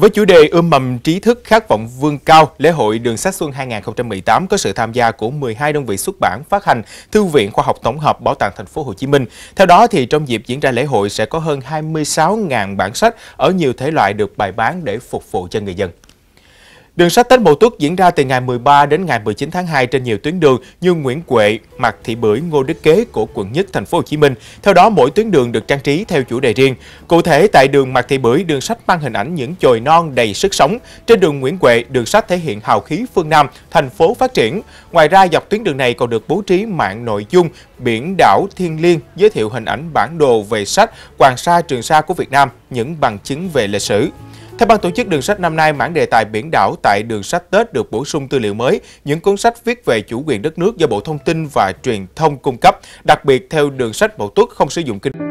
Với chủ đề ươm mầm trí thức khát vọng vươn cao, lễ hội Đường sách Xuân 2018 có sự tham gia của 12 đơn vị xuất bản, phát hành, thư viện khoa học tổng hợp Bảo tàng thành phố Hồ Chí Minh. Theo đó thì trong dịp diễn ra lễ hội sẽ có hơn 26.000 bản sách ở nhiều thể loại được bày bán để phục vụ cho người dân. Đường sách Tết Mậu Tuất diễn ra từ ngày 13 đến ngày 19 tháng 2 trên nhiều tuyến đường như Nguyễn Quệ, Mạc Thị Bưởi, Ngô Đức Kế của quận Nhất, thành phố Hồ Chí Minh. Theo đó, mỗi tuyến đường được trang trí theo chủ đề riêng. Cụ thể, tại đường Mạc Thị Bưởi, đường sách mang hình ảnh những chồi non đầy sức sống. Trên đường Nguyễn Quệ, đường sách thể hiện hào khí phương Nam, thành phố phát triển. Ngoài ra, dọc tuyến đường này còn được bố trí mạng nội dung biển đảo thiên liêng giới thiệu hình ảnh bản đồ về sách Hoàng Sa Trường Sa của Việt Nam, những bằng chứng về lịch sử. Theo ban tổ chức đường sách năm nay, mảng đề tài biển đảo tại đường sách Tết được bổ sung tư liệu mới, những cuốn sách viết về chủ quyền đất nước do Bộ Thông tin và Truyền thông cung cấp, đặc biệt theo đường sách Bộ Tuất không sử dụng kinh